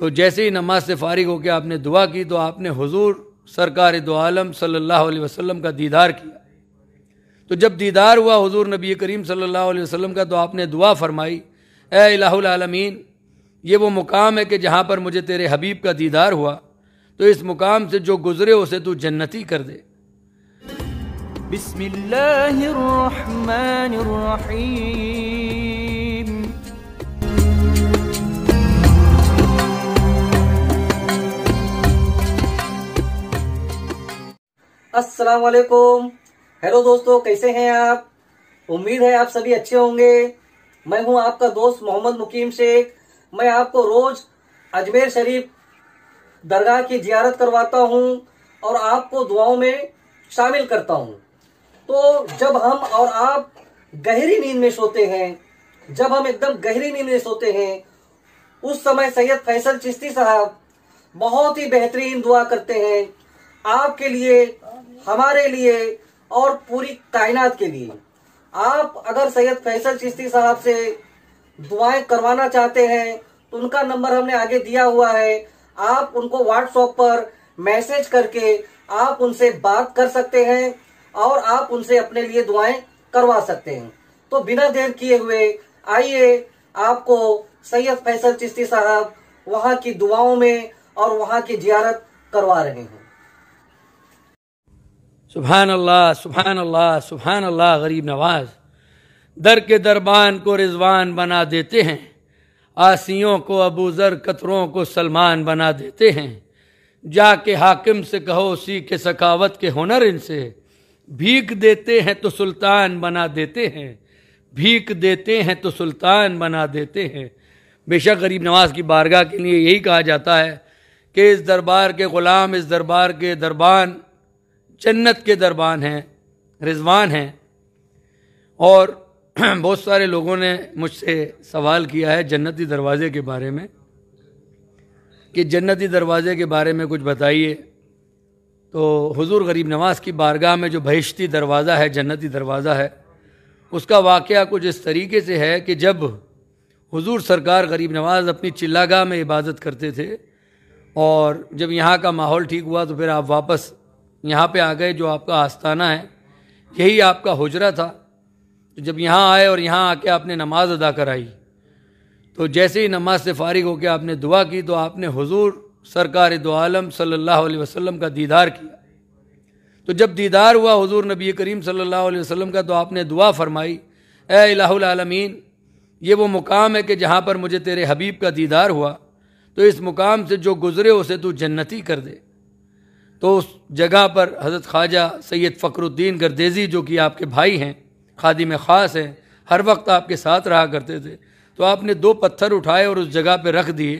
تو جیسے ہی نماز سے فارغ ہو کے آپ نے دعا کی تو آپ نے حضور سرکار دو عالم صلی اللہ علیہ وسلم کا دیدار کیا تو جب دیدار ہوا حضور نبی کریم صلی اللہ علیہ وسلم کا تو آپ نے دعا فرمائی اے الہ العالمین یہ وہ مقام ہے کہ جہاں پر مجھے تیرے حبیب کا دیدار ہوا تو اس مقام سے جو گزرے اسے تو جنتی کر دے بسم اللہ الرحمن الرحیم السلام علیکم ہیلو دوستو کیسے ہیں آپ امید ہے آپ سبھی اچھے ہوں گے میں ہوں آپ کا دوست محمد مقیم شیخ میں آپ کو روز اجمیر شریف درگاہ کی کرواتا ہوں اور آپ کو دعاؤں میں شامل کرتا ہوں تو جب ہم اور آپ گہری نیند میں سوتے ہیں جب ہم ایک دم گہری نیند میں سوتے ہیں اس سمے سید فیصل چشتی صاحب بہت ہی بہترین دعا کرتے ہیں آپ کے لیے ہمارے لیے اور پوری کائنات کے لیے آپ اگر سید فیصل چشتی صاحب سے دعائیں کروانا چاہتے ہیں تو ان کا نمبر ہم نے آگے دیا ہوا ہے آپ ان کو واٹسپ پر میسج کر کے آپ ان سے بات کر سکتے ہیں اور آپ ان سے اپنے لیے دعائیں کروا سکتے ہیں تو بنا دیر کیے ہوئے آئیے آپ کو سید فیصل چشتی صاحب وہاں کی دعاؤں میں اور وہاں کی جیارت کروا رہے ہیں سبحان اللہ سبحان اللہ سبحان اللہ غریب نواز در کے دربان کو رضوان بنا دیتے ہیں آسیوں کو ابو ذر قطروں کو سلمان بنا دیتے ہیں جا کے حاکم سے کہو اسی کے سکاوت کے ہنر ان سے بھیک دیتے ہیں تو سلطان بنا دیتے ہیں بھیک دیتے ہیں تو سلطان بنا دیتے ہیں بے شک غریب نواز کی بارگاہ کے لیے یہی کہا جاتا ہے کہ اس دربار کے غلام اس دربار کے دربان جنت کے دربان ہیں رضوان ہیں اور بہت سارے لوگوں نے مجھ سے سوال کیا ہے جنتی دروازے کے بارے میں کہ جنتی دروازے کے بارے میں کچھ بتائیے تو حضور غریب نواز کی بارگاہ میں جو بہشتی دروازہ ہے جنتی دروازہ ہے اس کا واقعہ کچھ اس طریقے سے ہے کہ جب حضور سرکار غریب نواز اپنی چلاگاہ میں عبادت کرتے تھے اور جب یہاں کا ماحول ٹھیک ہوا تو پھر آپ واپس یہاں پہ آ گئے جو آپ کا آستانہ ہے یہی آپ کا حجرہ تھا جب یہاں آئے اور یہاں آ کے آپ نے نماز ادا کرائی تو جیسے ہی نماز سے فارغ ہو کے آپ نے دعا کی تو آپ نے حضور سرکار دو عالم صلی اللہ علیہ وسلم کا دیدار کیا تو جب دیدار ہوا حضور نبی کریم صلی اللہ علیہ وسلم کا تو آپ نے دعا فرمائی اے الہ العالمین یہ وہ مقام ہے کہ جہاں پر مجھے تیرے حبیب کا دیدار ہوا تو اس مقام سے جو گزرے اسے تو جنتی کر دے تو اس جگہ پر حضرت خواجہ سید فقر الدین گردیزی جو کہ آپ کے بھائی ہیں خادی میں خاص ہیں ہر وقت آپ کے ساتھ رہا کرتے تھے تو آپ نے دو پتھر اٹھائے اور اس جگہ پہ رکھ دیے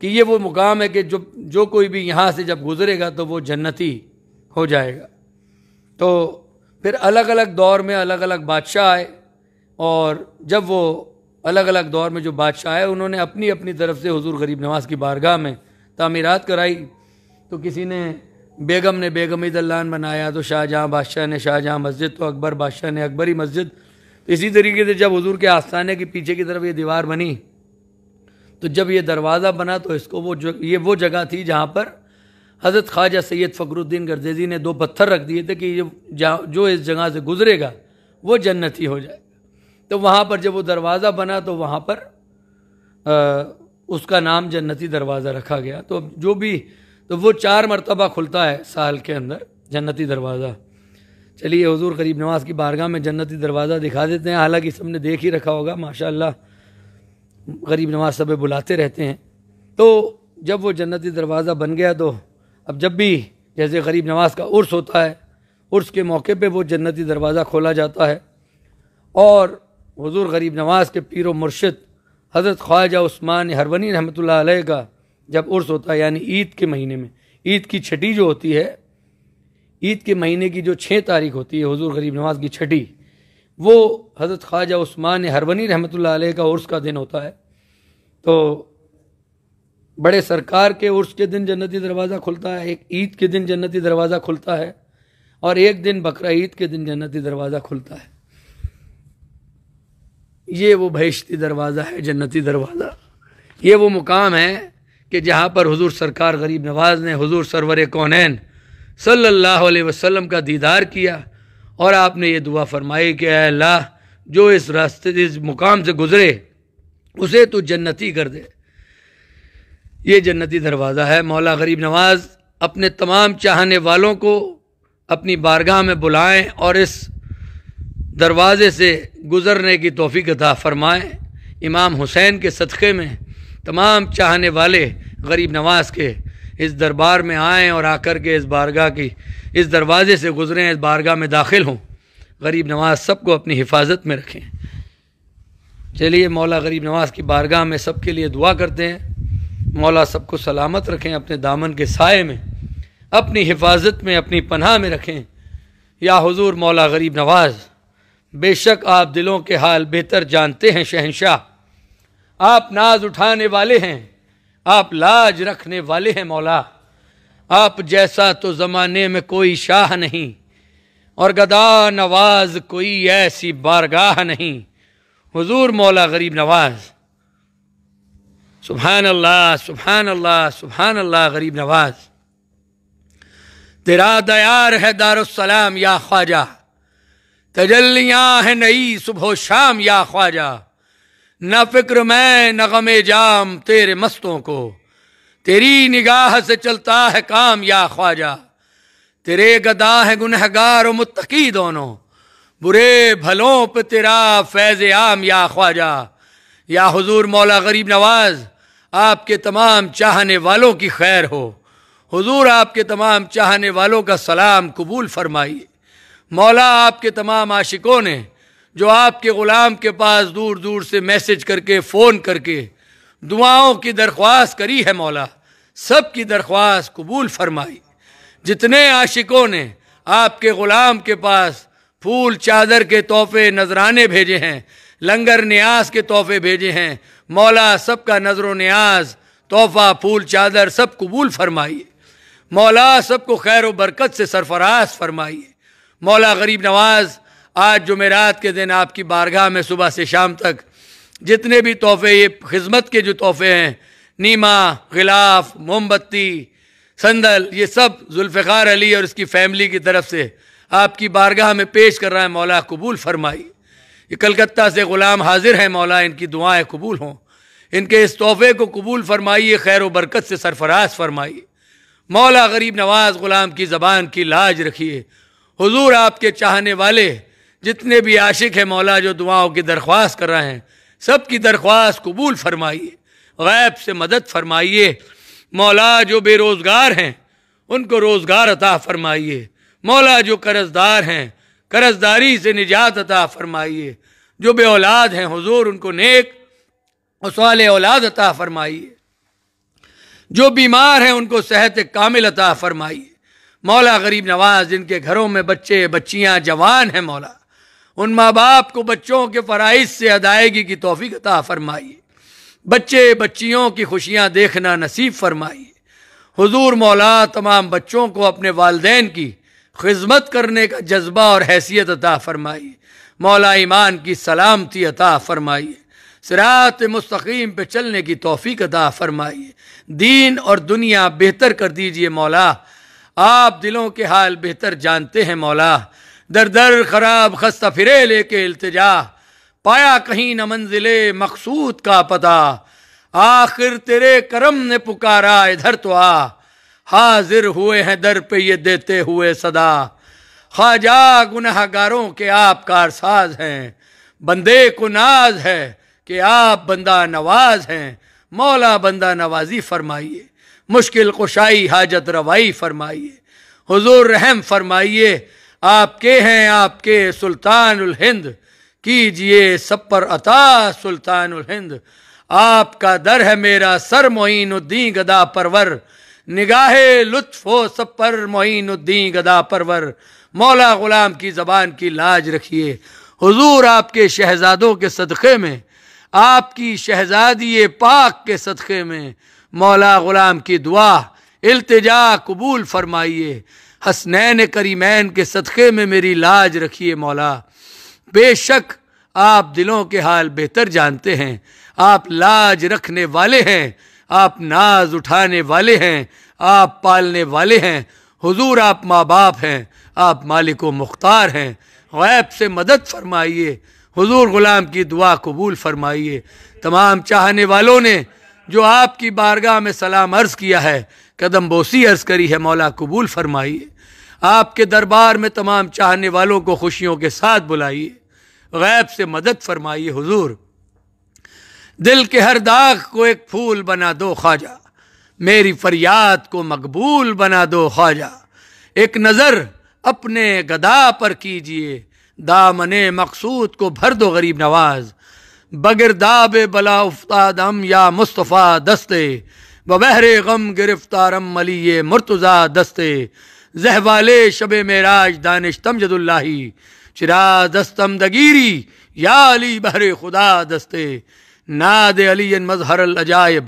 کہ یہ وہ مقام ہے کہ جو جو کوئی بھی یہاں سے جب گزرے گا تو وہ جنتی ہو جائے گا تو پھر الگ الگ دور میں الگ الگ بادشاہ آئے اور جب وہ الگ الگ دور میں جو بادشاہ آئے انہوں نے اپنی اپنی طرف سے حضور غریب نواز کی بارگاہ میں تعمیرات کرائی تو کسی نے بیگم نے بیگم دان بنایا تو شاہ جہاں بادشاہ نے شاہ جہاں مسجد تو اکبر بادشاہ نے اکبری مسجد اسی طریقے سے جب حضور کے آستانے کے پیچھے کی طرف یہ دیوار بنی تو جب یہ دروازہ بنا تو اس کو وہ یہ وہ جگہ تھی جہاں پر حضرت خواجہ سید فخر الدین گردیزی نے دو پتھر رکھ دیے تھے کہ یہ جو اس جگہ سے گزرے گا وہ جنتی ہو جائے تو وہاں پر جب وہ دروازہ بنا تو وہاں پر اس کا نام جنتی دروازہ رکھا گیا تو جو بھی تو وہ چار مرتبہ کھلتا ہے سال کے اندر جنتی دروازہ چلیے حضور قریب نواز کی بارگاہ میں جنتی دروازہ دکھا دیتے ہیں حالانکہ سب نے دیکھ ہی رکھا ہوگا ماشاء اللہ غریب نواز سب بلاتے رہتے ہیں تو جب وہ جنتی دروازہ بن گیا تو اب جب بھی جیسے غریب نواز کا عرس ہوتا ہے عرس کے موقع پہ وہ جنتی دروازہ کھولا جاتا ہے اور حضور غریب نواز کے پیر و مرشد حضرت خواجہ عثمان ہرونی رحمۃ اللہ علیہ کا جب عرس ہوتا ہے یعنی عید کے مہینے میں عید کی چھٹی جو ہوتی ہے عید کے مہینے کی جو چھ تاریخ ہوتی ہے حضور غریب نواز کی چھٹی وہ حضرت خواجہ عثمان ہر رحمت رحمۃ اللہ علیہ کا عرس کا دن ہوتا ہے تو بڑے سرکار کے عرس کے دن جنتی دروازہ کھلتا ہے ایک عید کے دن جنتی دروازہ کھلتا ہے اور ایک دن بقرا عید کے دن جنتی دروازہ کھلتا ہے یہ وہ بہشتی دروازہ ہے جنتی دروازہ یہ وہ مقام ہے کہ جہاں پر حضور سرکار غریب نواز نے حضور سرور کونین صلی اللہ علیہ وسلم کا دیدار کیا اور آپ نے یہ دعا فرمائی کہ اے اللہ جو اس راستے اس مقام سے گزرے اسے تو جنتی کر دے یہ جنتی دروازہ ہے مولا غریب نواز اپنے تمام چاہنے والوں کو اپنی بارگاہ میں بلائیں اور اس دروازے سے گزرنے کی توفیق عطا فرمائیں امام حسین کے صدقے میں تمام چاہنے والے غریب نواز کے اس دربار میں آئیں اور آ کر کے اس بارگاہ کی اس دروازے سے گزریں اس بارگاہ میں داخل ہوں غریب نواز سب کو اپنی حفاظت میں رکھیں چلیے مولا غریب نواز کی بارگاہ میں سب کے لیے دعا کرتے ہیں مولا سب کو سلامت رکھیں اپنے دامن کے سائے میں اپنی حفاظت میں اپنی پناہ میں رکھیں یا حضور مولا غریب نواز بے شک آپ دلوں کے حال بہتر جانتے ہیں شہنشاہ آپ ناز اٹھانے والے ہیں آپ لاج رکھنے والے ہیں مولا آپ جیسا تو زمانے میں کوئی شاہ نہیں اور گدا نواز کوئی ایسی بارگاہ نہیں حضور مولا غریب نواز سبحان اللہ سبحان اللہ سبحان اللہ غریب نواز تیرا دیار ہے دار السلام یا خواجہ تجلیاں ہیں نئی صبح و شام یا خواجہ نہ فکر میں نہ غم جام تیرے مستوں کو تیری نگاہ سے چلتا ہے کام یا خواجہ تیرے گدا ہے گنہ گار متقی دونوں برے بھلوں پہ تیرا فیض عام یا خواجہ یا حضور مولا غریب نواز آپ کے تمام چاہنے والوں کی خیر ہو حضور آپ کے تمام چاہنے والوں کا سلام قبول فرمائیے مولا آپ کے تمام عاشقوں نے جو آپ کے غلام کے پاس دور دور سے میسج کر کے فون کر کے دعاؤں کی درخواست کری ہے مولا سب کی درخواست قبول فرمائی جتنے عاشقوں نے آپ کے غلام کے پاس پھول چادر کے تحفے نذرانے بھیجے ہیں لنگر نیاز کے تحفے بھیجے ہیں مولا سب کا نظر و نیاز تحفہ پھول چادر سب قبول فرمائیے مولا سب کو خیر و برکت سے سرفراز فرمائیے مولا غریب نواز آج جمعرات کے دن آپ کی بارگاہ میں صبح سے شام تک جتنے بھی تحفے یہ خزمت کے جو تحفے ہیں نیما غلاف موم بتی سندل یہ سب ذوالفقار علی اور اس کی فیملی کی طرف سے آپ کی بارگاہ میں پیش کر رہا ہے مولا قبول فرمائی یہ کلکتہ سے غلام حاضر ہیں مولا ان کی دعائیں قبول ہوں ان کے اس تحفے کو قبول فرمائیے خیر و برکت سے سرفراز فرمائیے مولا غریب نواز غلام کی زبان کی لاج رکھیے حضور آپ کے چاہنے والے جتنے بھی عاشق ہیں مولا جو دعاؤں کی درخواست کر رہے ہیں سب کی درخواست قبول فرمائیے غیب سے مدد فرمائیے مولا جو بے روزگار ہیں ان کو روزگار عطا فرمائیے مولا جو قرض دار ہیں قرض داری سے نجات عطا فرمائیے جو بے اولاد ہیں حضور ان کو نیک حسوال اولاد عطا فرمائیے جو بیمار ہیں ان کو صحت کامل عطا فرمائیے مولا غریب نواز جن کے گھروں میں بچے بچیاں جوان ہیں مولا ان ماں باپ کو بچوں کے فرائض سے ادائیگی کی توفیق عطا فرمائیے بچے بچیوں کی خوشیاں دیکھنا نصیب فرمائیے حضور مولا تمام بچوں کو اپنے والدین کی خدمت کرنے کا جذبہ اور حیثیت عطا فرمائیے مولا ایمان کی سلامتی عطا فرمائیے سرات مستقیم پہ چلنے کی توفیق عطا فرمائیے دین اور دنیا بہتر کر دیجئے مولا آپ دلوں کے حال بہتر جانتے ہیں مولا در در خراب خستہ پھرے لے کے التجا پایا کہیں نہ منزل مقصود کا پتا آخر تیرے کرم نے پکارا ادھر تو آ حاضر ہوئے ہیں در پہ یہ دیتے ہوئے صدا خواجہ گناہ گاروں کے آپ کارساز ہیں بندے کو ناز ہے کہ آپ بندہ نواز ہیں مولا بندہ نوازی فرمائیے مشکل خوشائی حاجت روائی فرمائیے حضور رحم فرمائیے آپ کے ہیں آپ کے سلطان الہند کیجئے سب پر عطا سلطان الہند آپ کا در ہے میرا سر معین الدین گدا پرور نگاہ لطف ہو سب پر مہین الدین گدا پرور مولا غلام کی زبان کی لاج رکھیے حضور آپ کے شہزادوں کے صدقے میں آپ کی شہزادی پاک کے صدقے میں مولا غلام کی دعا التجا قبول فرمائیے حسنین کریمین کے صدقے میں میری لاج رکھیے مولا بے شک آپ دلوں کے حال بہتر جانتے ہیں آپ لاج رکھنے والے ہیں آپ ناز اٹھانے والے ہیں آپ پالنے والے ہیں حضور آپ ماں باپ ہیں آپ مالک و مختار ہیں غیب سے مدد فرمائیے حضور غلام کی دعا قبول فرمائیے تمام چاہنے والوں نے جو آپ کی بارگاہ میں سلام عرض کیا ہے قدم بوسی عرض کری ہے مولا قبول فرمائیے آپ کے دربار میں تمام چاہنے والوں کو خوشیوں کے ساتھ بلائیے غیب سے مدد فرمائیے حضور دل کے ہر داغ کو ایک پھول بنا دو خواجہ میری فریاد کو مقبول بنا دو خواجہ ایک نظر اپنے گدا پر کیجئے دامن مقصود کو بھر دو غریب نواز بگرداب بلا افتادم یا مصطفیٰ دستے بہر غم گرفتارم ملی مرتضی دستے زہوال شب معراج دانش تمجد اللہی چرا دستم دگیری یا علی بہر خدا دستے ناد علی مظہر العجائب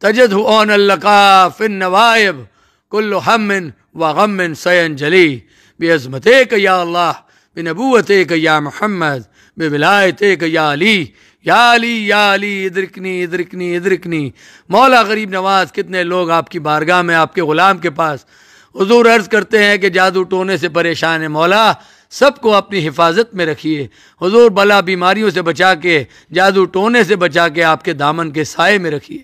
تجدہ اون اللقا فن نوائب کل حم و غم سین جلی بے عظمت یا اللہ بے نبوت یا محمد بے ولایت یا علی یا علی یا علی ادرکنی ادرکنی ادرکنی مولا غریب نواز کتنے لوگ آپ کی بارگاہ میں آپ کے غلام کے پاس حضور عرض کرتے ہیں کہ جادو ٹونے سے پریشان ہے مولا سب کو اپنی حفاظت میں رکھیے حضور بلا بیماریوں سے بچا کے جادو ٹونے سے بچا کے آپ کے دامن کے سائے میں رکھیے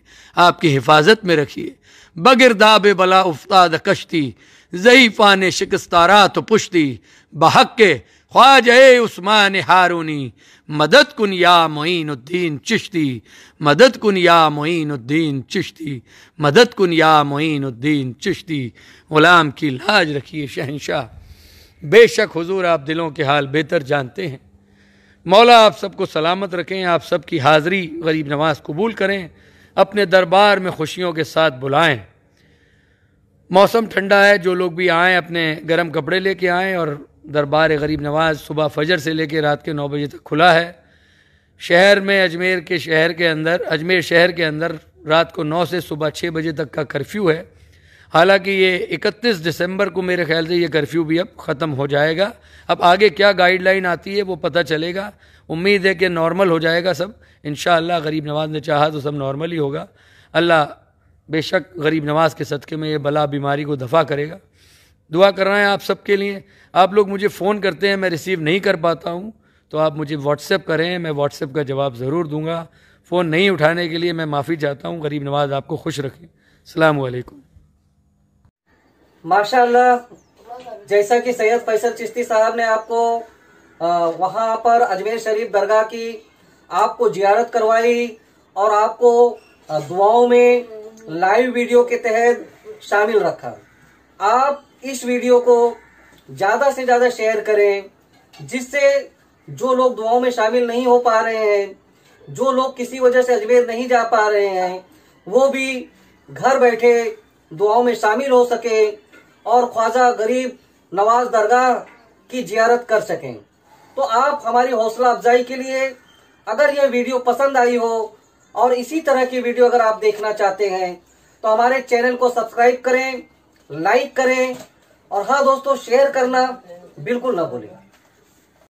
آپ کی حفاظت میں رکھیے بگر داب بلا افتاد کشتی ضعیفان شکستارات پشتی بحق کے خواجہ عثمان ہارونی مدد کن یا معین الدین چشتی مدد کن یا معین الدین چشتی مدد کن یا معین الدین چشتی غلام کی لاج رکھیے شہنشاہ بے شک حضور آپ دلوں کے حال بہتر جانتے ہیں مولا آپ سب کو سلامت رکھیں آپ سب کی حاضری غریب نماز قبول کریں اپنے دربار میں خوشیوں کے ساتھ بلائیں موسم ٹھنڈا ہے جو لوگ بھی آئیں اپنے گرم کپڑے لے کے آئیں اور دربار غریب نواز صبح فجر سے لے کے رات کے نو بجے تک کھلا ہے شہر میں اجمیر کے شہر کے اندر اجمیر شہر کے اندر رات کو نو سے صبح چھ بجے تک کا کرفیو ہے حالانکہ یہ اکتیس دسمبر کو میرے خیال سے یہ کرفیو بھی اب ختم ہو جائے گا اب آگے کیا گائیڈ لائن آتی ہے وہ پتہ چلے گا امید ہے کہ نارمل ہو جائے گا سب ان شاء اللہ غریب نواز نے چاہا تو سب نارمل ہی ہوگا اللہ بے شک غریب نواز کے صدقے میں یہ بلا بیماری کو دفع کرے گا دعا کر رہا ہے آپ سب کے لیے آپ لوگ مجھے فون کرتے ہیں میں ریسیو نہیں کر پاتا ہوں تو آپ مجھے واٹس ایپ کریں میں واٹس ایپ کا جواب ضرور دوں گا فون نہیں اٹھانے کے لیے میں معافی چاہتا ہوں غریب نواز آپ کو خوش رکھیں السلام علیکم ماشاء اللہ جیسا کہ سید فیصل چشتی صاحب نے آپ کو وہاں پر اجمیر شریف درگاہ کی آپ کو زیارت کروائی اور آپ کو دعاؤں میں لائیو ویڈیو کے تحت شامل رکھا آپ اس ویڈیو کو زیادہ سے زیادہ شیئر کریں جس سے جو لوگ دعاؤں میں شامل نہیں ہو پا رہے ہیں جو لوگ کسی وجہ سے اجمیر نہیں جا پا رہے ہیں وہ بھی گھر بیٹھے دعاؤں میں شامل ہو سکیں اور خواجہ غریب نواز درگاہ کی جیارت کر سکیں تو آپ ہماری حوصلہ افزائی کے لیے اگر یہ ویڈیو پسند آئی ہو اور اسی طرح کی ویڈیو اگر آپ دیکھنا چاہتے ہیں تو ہمارے چینل کو سبسکرائب کریں لائک کریں اور ہاں دوستو شیئر کرنا بالکل نہ بھولیں